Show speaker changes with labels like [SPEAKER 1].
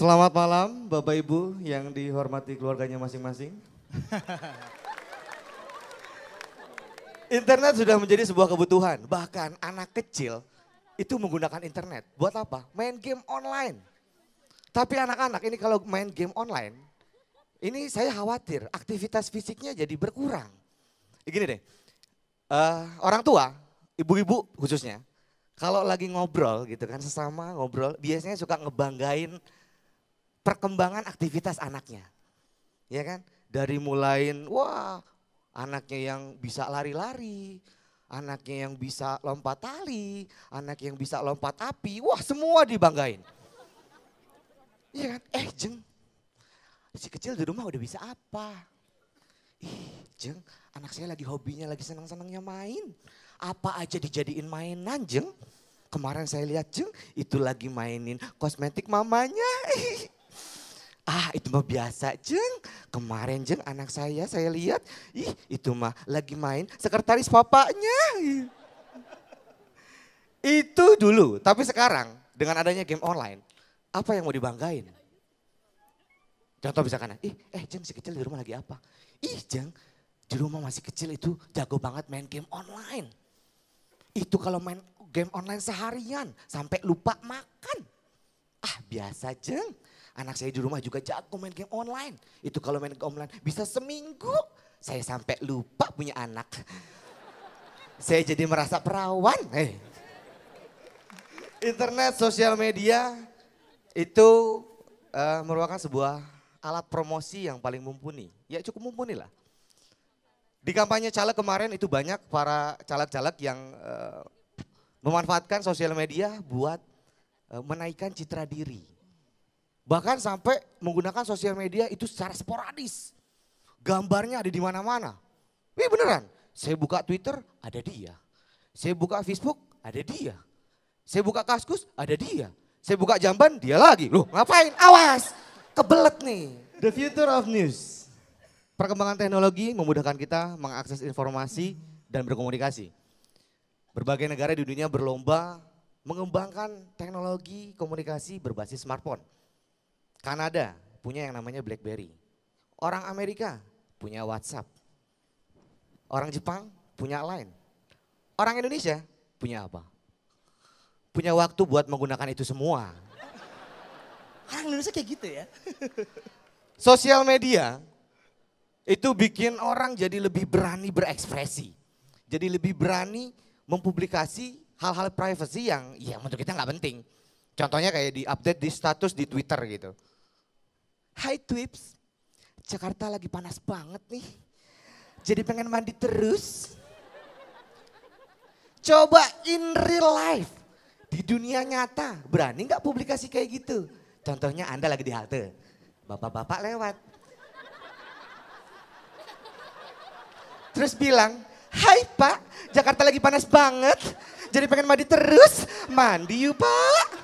[SPEAKER 1] Selamat malam Bapak Ibu yang dihormati keluarganya masing-masing. internet sudah menjadi sebuah kebutuhan. Bahkan anak kecil itu menggunakan internet. Buat apa? Main game online. Tapi anak-anak ini kalau main game online, ini saya khawatir aktivitas fisiknya jadi berkurang. Gini deh, uh, orang tua, ibu-ibu khususnya, kalau lagi ngobrol gitu kan, sesama ngobrol, biasanya suka ngebanggain perkembangan aktivitas anaknya. Ya kan? Dari mulain wah anaknya yang bisa lari-lari, anaknya yang bisa lompat tali, anak yang bisa lompat api, wah semua dibanggain. Iya kan? Eh jeng, si kecil di rumah udah bisa apa? Ih jeng, anak saya lagi hobinya, lagi senang-senangnya main. Apa aja dijadiin mainan jeng? Kemarin saya lihat jeng, itu lagi mainin kosmetik mamanya. Ah itu mah biasa jeng. Kemarin jeng anak saya saya lihat. Ih itu mah lagi main sekretaris papanya Itu dulu. Tapi sekarang dengan adanya game online. Apa yang mau dibanggain? Contoh misalkan, ih, eh Jeng si kecil di rumah lagi apa? Ih Jeng, di rumah masih kecil itu jago banget main game online. Itu kalau main game online seharian sampai lupa makan. Ah biasa Jeng. Anak saya di rumah juga jago main game online. Itu kalau main game online bisa seminggu. Saya sampai lupa punya anak. Saya jadi merasa perawan. Hey. Eh. Internet, sosial media itu uh, merupakan sebuah alat promosi yang paling mumpuni. Ya cukup mumpuni lah. Di kampanye caleg kemarin itu banyak para caleg-caleg yang uh, memanfaatkan sosial media buat uh, menaikkan citra diri. Bahkan sampai menggunakan sosial media itu secara sporadis. Gambarnya ada di mana-mana. Ini beneran. Saya buka Twitter, ada dia. Saya buka Facebook, ada dia. Saya buka kaskus, ada dia. Saya buka jamban, dia lagi. Loh ngapain? Awas, kebelet nih. The future of news. Perkembangan teknologi memudahkan kita mengakses informasi dan berkomunikasi. Berbagai negara di dunia berlomba mengembangkan teknologi komunikasi berbasis smartphone. Kanada punya yang namanya BlackBerry. Orang Amerika punya WhatsApp. Orang Jepang punya Line. Orang Indonesia punya apa? Punya waktu buat menggunakan itu semua. Orang Indonesia kayak gitu ya. Sosial media itu bikin orang jadi lebih berani berekspresi. Jadi lebih berani mempublikasi hal-hal privacy yang ya untuk kita nggak penting. Contohnya kayak di update di status di Twitter gitu. Hai Twips, Jakarta lagi panas banget nih. Jadi pengen mandi terus. Coba in real life, di dunia nyata, berani nggak publikasi kayak gitu? Contohnya Anda lagi di halte, bapak-bapak lewat. Terus bilang, hai pak, Jakarta lagi panas banget, jadi pengen mandi terus, mandi yuk pak.